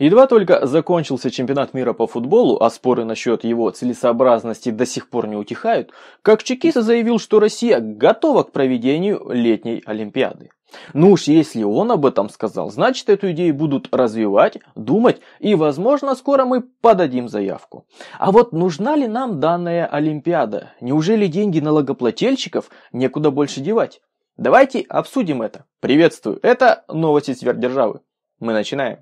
Едва только закончился чемпионат мира по футболу, а споры насчет его целесообразности до сих пор не утихают, как Чекиса заявил, что Россия готова к проведению летней Олимпиады. Ну уж если он об этом сказал, значит эту идею будут развивать, думать и, возможно, скоро мы подадим заявку. А вот нужна ли нам данная Олимпиада? Неужели деньги налогоплательщиков некуда больше девать? Давайте обсудим это. Приветствую, это новости сверхдержавы. Мы начинаем.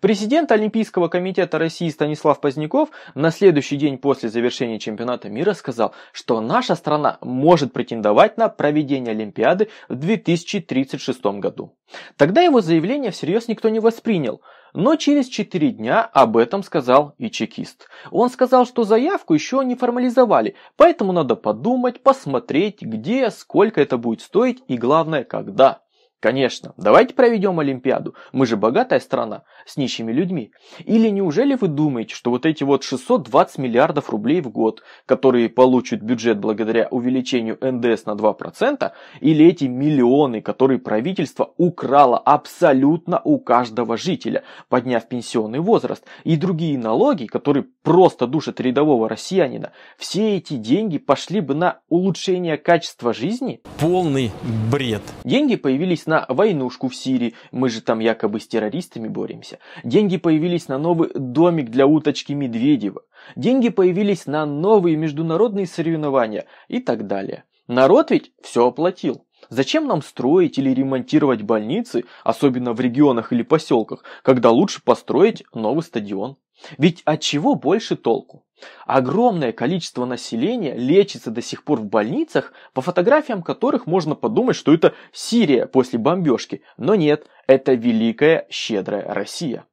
Президент Олимпийского комитета России Станислав Поздняков на следующий день после завершения чемпионата мира сказал, что наша страна может претендовать на проведение Олимпиады в 2036 году. Тогда его заявление всерьез никто не воспринял, но через 4 дня об этом сказал и чекист. Он сказал, что заявку еще не формализовали, поэтому надо подумать, посмотреть, где, сколько это будет стоить и главное, когда. Конечно, давайте проведем Олимпиаду. Мы же богатая страна с нищими людьми. Или неужели вы думаете, что вот эти вот 620 миллиардов рублей в год, которые получит бюджет благодаря увеличению НДС на 2%, или эти миллионы, которые правительство украло абсолютно у каждого жителя, подняв пенсионный возраст, и другие налоги, которые просто душат рядового россиянина, все эти деньги пошли бы на улучшение качества жизни? Полный бред. Деньги появились на войнушку в Сирии, мы же там якобы с террористами боремся. Деньги появились на новый домик для уточки Медведева. Деньги появились на новые международные соревнования и так далее. Народ ведь все оплатил. Зачем нам строить или ремонтировать больницы, особенно в регионах или поселках, когда лучше построить новый стадион? Ведь от чего больше толку? Огромное количество населения лечится до сих пор в больницах, по фотографиям которых можно подумать, что это Сирия после бомбежки. Но нет, это великая щедрая Россия.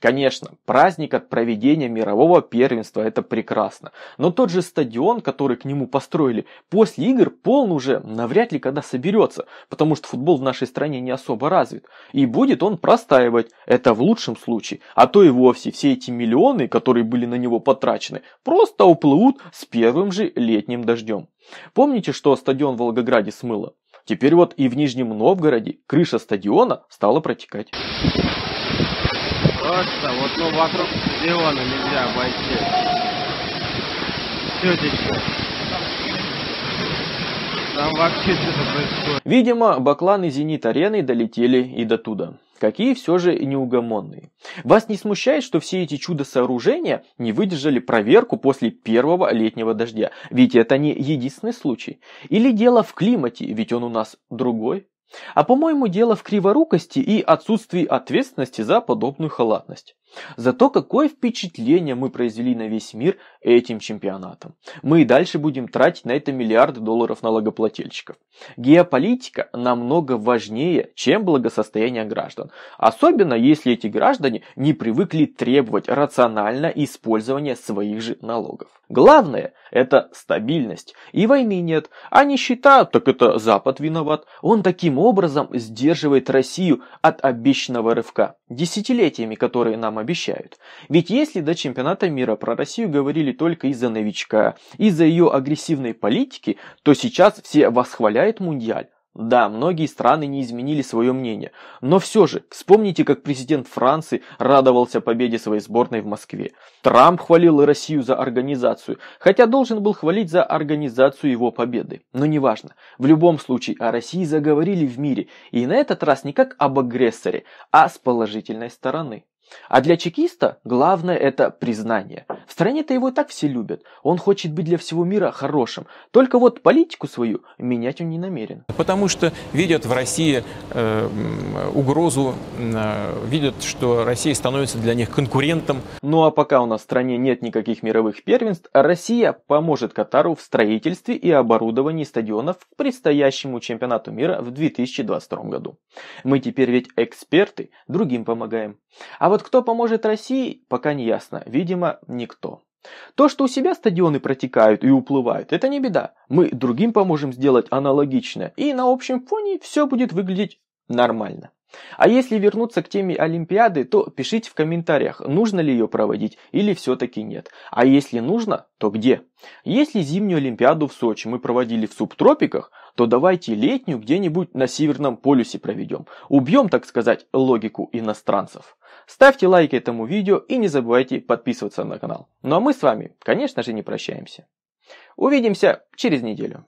Конечно, праздник от проведения мирового первенства – это прекрасно, но тот же стадион, который к нему построили, после игр полн уже навряд ли когда соберется, потому что футбол в нашей стране не особо развит, и будет он простаивать, это в лучшем случае, а то и вовсе все эти миллионы, которые были на него потрачены, просто уплывут с первым же летним дождем. Помните, что стадион в Волгограде смыло? Теперь вот и в Нижнем Новгороде крыша стадиона стала протекать. Просто вот ну вокруг стадиона нельзя обойти. Тетечка. Там вообще что-то происходит. Видимо, Баклан и «Зенит-арены» долетели и до туда. Какие все же неугомонные. Вас не смущает, что все эти чудо-сооружения не выдержали проверку после первого летнего дождя? Ведь это не единственный случай. Или дело в климате, ведь он у нас другой. А по-моему, дело в криворукости и отсутствии ответственности за подобную халатность. Зато какое впечатление мы произвели на весь мир этим чемпионатом. Мы и дальше будем тратить на это миллиарды долларов налогоплательщиков. Геополитика намного важнее, чем благосостояние граждан. Особенно если эти граждане не привыкли требовать рационально использования своих же налогов. Главное – это стабильность. И войны нет. Они считают, так это Запад виноват. Он таким образом сдерживает Россию от обещанного рывка десятилетиями, которые нам обещают. Ведь если до чемпионата мира про Россию говорили только из-за новичка, из-за ее агрессивной политики, то сейчас все восхваляют Мундиаль. Да, многие страны не изменили свое мнение, но все же вспомните, как президент Франции радовался победе своей сборной в Москве. Трамп хвалил Россию за организацию, хотя должен был хвалить за организацию его победы. Но неважно, в любом случае о России заговорили в мире, и на этот раз не как об агрессоре, а с положительной стороны. А для чекиста главное это признание. В стране-то его и так все любят. Он хочет быть для всего мира хорошим. Только вот политику свою менять он не намерен. Потому что видят в России э, угрозу, э, видят, что Россия становится для них конкурентом. Ну а пока у нас в стране нет никаких мировых первенств, Россия поможет Катару в строительстве и оборудовании стадионов к предстоящему чемпионату мира в 2022 году. Мы теперь ведь эксперты, другим помогаем. А вот вот кто поможет России, пока не ясно. Видимо, никто. То, что у себя стадионы протекают и уплывают, это не беда. Мы другим поможем сделать аналогичное, и на общем фоне все будет выглядеть нормально. А если вернуться к теме Олимпиады, то пишите в комментариях, нужно ли ее проводить или все-таки нет. А если нужно, то где? Если зимнюю Олимпиаду в Сочи мы проводили в субтропиках, то давайте летнюю где-нибудь на Северном полюсе проведем. Убьем, так сказать, логику иностранцев. Ставьте лайк этому видео и не забывайте подписываться на канал. Ну а мы с вами, конечно же, не прощаемся. Увидимся через неделю.